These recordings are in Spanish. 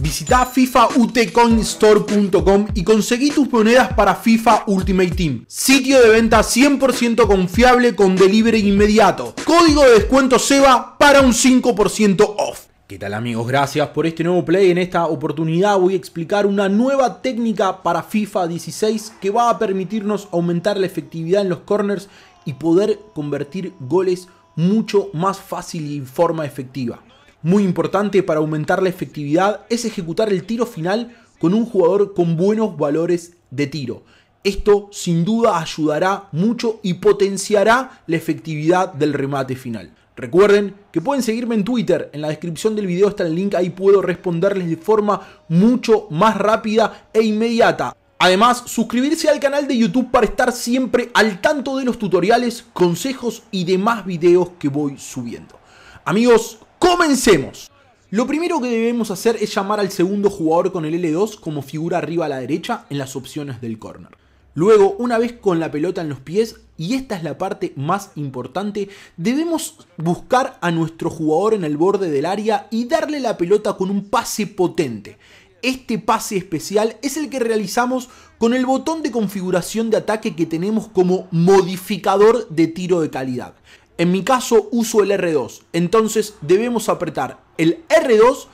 Visita fifautcoinstore.com y conseguí tus monedas para FIFA Ultimate Team. Sitio de venta 100% confiable con delivery inmediato. Código de descuento SEBA para un 5% off. ¿Qué tal amigos? Gracias por este nuevo play. En esta oportunidad voy a explicar una nueva técnica para FIFA 16 que va a permitirnos aumentar la efectividad en los corners y poder convertir goles mucho más fácil y en forma efectiva. Muy importante para aumentar la efectividad es ejecutar el tiro final con un jugador con buenos valores de tiro. Esto sin duda ayudará mucho y potenciará la efectividad del remate final. Recuerden que pueden seguirme en Twitter, en la descripción del video está el link, ahí puedo responderles de forma mucho más rápida e inmediata. Además, suscribirse al canal de YouTube para estar siempre al tanto de los tutoriales, consejos y demás videos que voy subiendo. Amigos, ¡Comencemos! Lo primero que debemos hacer es llamar al segundo jugador con el L2 como figura arriba a la derecha en las opciones del corner. Luego, una vez con la pelota en los pies, y esta es la parte más importante, debemos buscar a nuestro jugador en el borde del área y darle la pelota con un pase potente. Este pase especial es el que realizamos con el botón de configuración de ataque que tenemos como modificador de tiro de calidad. En mi caso uso el R2, entonces debemos apretar el R2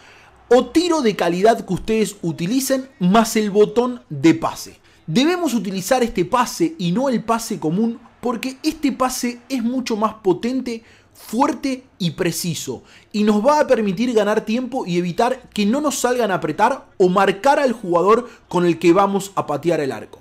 o tiro de calidad que ustedes utilicen más el botón de pase. Debemos utilizar este pase y no el pase común porque este pase es mucho más potente, fuerte y preciso y nos va a permitir ganar tiempo y evitar que no nos salgan a apretar o marcar al jugador con el que vamos a patear el arco.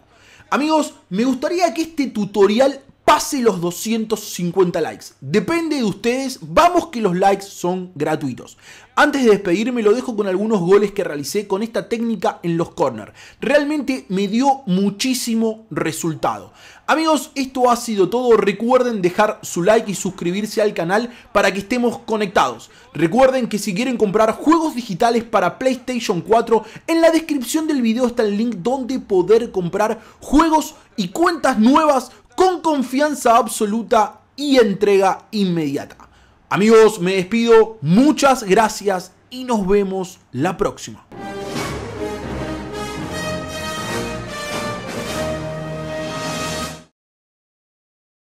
Amigos, me gustaría que este tutorial pase los 250 likes. Depende de ustedes, vamos que los likes son gratuitos. Antes de despedirme lo dejo con algunos goles que realicé con esta técnica en los corners. Realmente me dio muchísimo resultado. Amigos, esto ha sido todo. Recuerden dejar su like y suscribirse al canal para que estemos conectados. Recuerden que si quieren comprar juegos digitales para PlayStation 4, en la descripción del video está el link donde poder comprar juegos y cuentas nuevas con confianza absoluta y entrega inmediata. Amigos, me despido, muchas gracias y nos vemos la próxima.